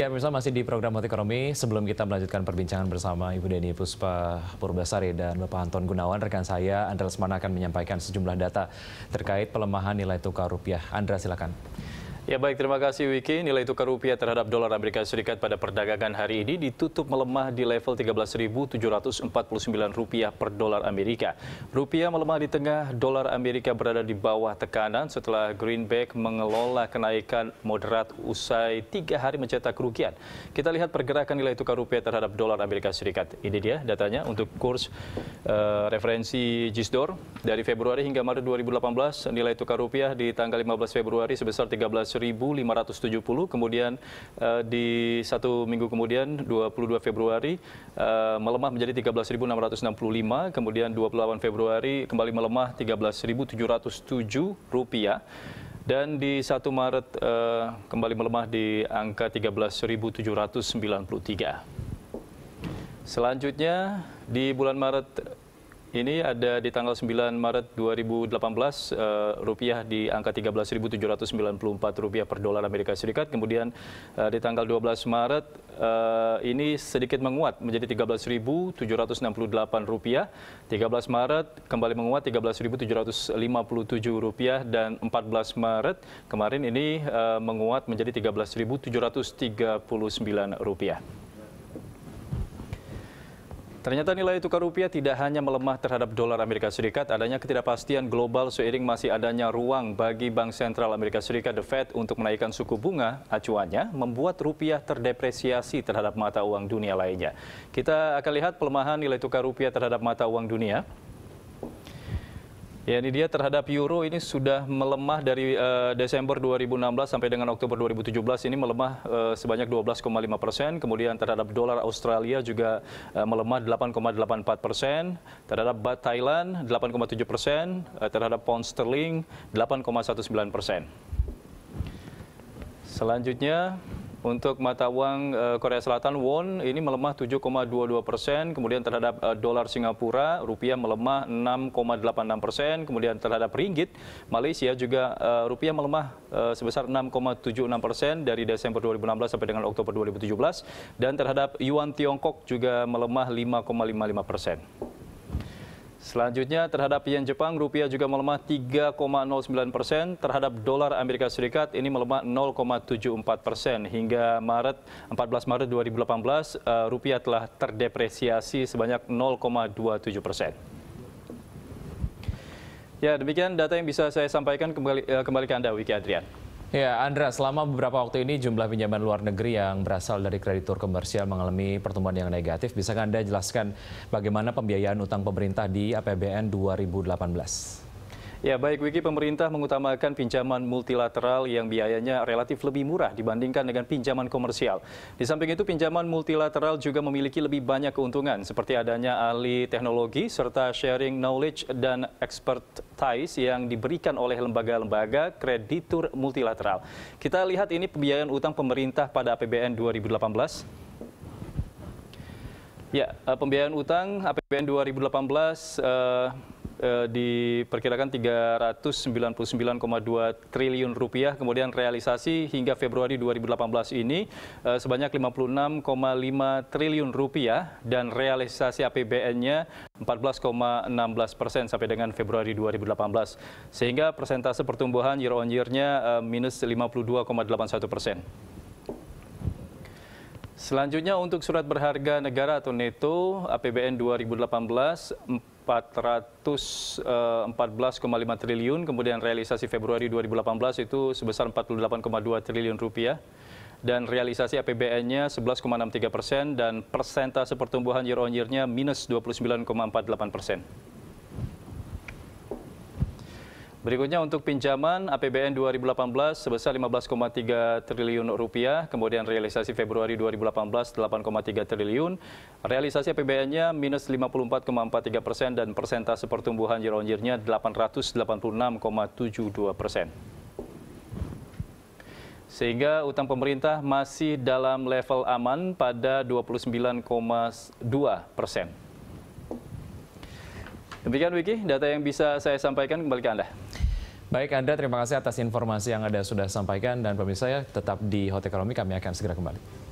Ya, pemirsa masih di program Mati Ekonomi. Sebelum kita melanjutkan perbincangan bersama Ibu Deni Puspa Purbasari dan Bapak Anton Gunawan, rekan saya Andra Lesmana akan menyampaikan sejumlah data terkait pelemahan nilai tukar rupiah. Andra, silakan. Ya baik, terima kasih Wiki. Nilai tukar rupiah terhadap dolar Amerika Serikat pada perdagangan hari ini ditutup melemah di level 13.749 rupiah per dolar Amerika. Rupiah melemah di tengah, dolar Amerika berada di bawah tekanan setelah Greenback mengelola kenaikan moderat usai tiga hari mencetak kerugian. Kita lihat pergerakan nilai tukar rupiah terhadap dolar Amerika Serikat. Ini dia datanya untuk kurs uh, referensi JISDOR. Dari Februari hingga Maret 2018, nilai tukar rupiah di tanggal 15 Februari sebesar 13 1570 kemudian uh, di satu minggu kemudian 22 Februari uh, melemah menjadi 13.665 kemudian 28 Februari kembali melemah 13.707 rupiah dan di 1 Maret uh, kembali melemah di angka 13.793. Selanjutnya di bulan Maret ini ada di tanggal 9 Maret 2018 uh, eh, rupiah di angka 13.794 rupiah per dolar Amerika Serikat. Kemudian uh, di tanggal 12 Maret uh, ini sedikit menguat menjadi 13.768 rupiah. 13 Maret kembali menguat 13.757 rupiah dan 14 Maret kemarin ini uh, menguat menjadi 13.739 rupiah. Ternyata nilai tukar rupiah tidak hanya melemah terhadap dolar Amerika Serikat, adanya ketidakpastian global seiring masih adanya ruang bagi Bank Sentral Amerika Serikat The Fed untuk menaikkan suku bunga acuannya membuat rupiah terdepresiasi terhadap mata uang dunia lainnya. Kita akan lihat pelemahan nilai tukar rupiah terhadap mata uang dunia. Ya, ini dia terhadap euro ini sudah melemah dari uh, Desember 2016 sampai dengan Oktober 2017 ini melemah uh, sebanyak 12,5 persen. Kemudian terhadap dolar Australia juga uh, melemah 8,84 persen. Terhadap baht Thailand 8,7 persen. Uh, terhadap pound sterling 8,19 persen. Selanjutnya untuk mata uang eh, Korea Selatan won ini melemah 7,22 persen, kemudian terhadap eh, dolar Singapura rupiah melemah 6,86 persen, kemudian terhadap ringgit Malaysia juga eh, rupiah melemah sebesar 6,76 persen dari Desember 2016 sampai dengan Oktober 2017 dan terhadap yuan Tiongkok juga melemah 5,55 persen. Selanjutnya terhadap yen Jepang rupiah juga melemah 3,09 persen terhadap dolar Amerika Serikat ini melemah 0,74 persen hingga Maret 14 Maret 2018 eh, rupiah telah terdepresiasi sebanyak 0,27 persen. Ya demikian data yang bisa saya sampaikan kembali, eh, kembali ke anda Wiki Adrian. Ya, Andra, selama beberapa waktu ini jumlah pinjaman luar negeri yang berasal dari kreditur komersial mengalami pertumbuhan yang negatif. Bisa Anda jelaskan bagaimana pembiayaan utang pemerintah di APBN 2018? Ya baik Wiki, pemerintah mengutamakan pinjaman multilateral yang biayanya relatif lebih murah dibandingkan dengan pinjaman komersial. Di samping itu pinjaman multilateral juga memiliki lebih banyak keuntungan seperti adanya ahli teknologi serta sharing knowledge dan expertise yang diberikan oleh lembaga-lembaga kreditur multilateral. Kita lihat ini pembiayaan utang pemerintah pada APBN 2018. Ya, eh, pembiayaan utang APBN 2018 eh, eh, diperkirakan 399,2 triliun rupiah. Kemudian realisasi hingga Februari 2018 ini eh, sebanyak 56,5 triliun rupiah dan realisasi APBN-nya 14,16 persen sampai dengan Februari 2018. Sehingga persentase pertumbuhan year on year-nya eh, minus 52,81 persen. Selanjutnya untuk surat berharga negara atau NETO APBN 2018 414,5 eh, triliun, kemudian realisasi Februari 2018 itu sebesar 48,2 triliun rupiah, dan realisasi APBN-nya 11,63 persen, dan persentase pertumbuhan year on year-nya minus 29,48 persen. Berikutnya untuk pinjaman APBN 2018 sebesar 15,3 triliun rupiah, kemudian realisasi Februari 2018 8,3 triliun, realisasi APBN-nya minus 54,43 persen dan persentase pertumbuhan year on year 886,72 persen. Sehingga utang pemerintah masih dalam level aman pada 29,2 persen. Demikian Wiki, data yang bisa saya sampaikan kembali ke Anda. Baik Anda, terima kasih atas informasi yang Anda sudah sampaikan dan pemirsa ya, tetap di Hotel Ekonomi kami akan segera kembali.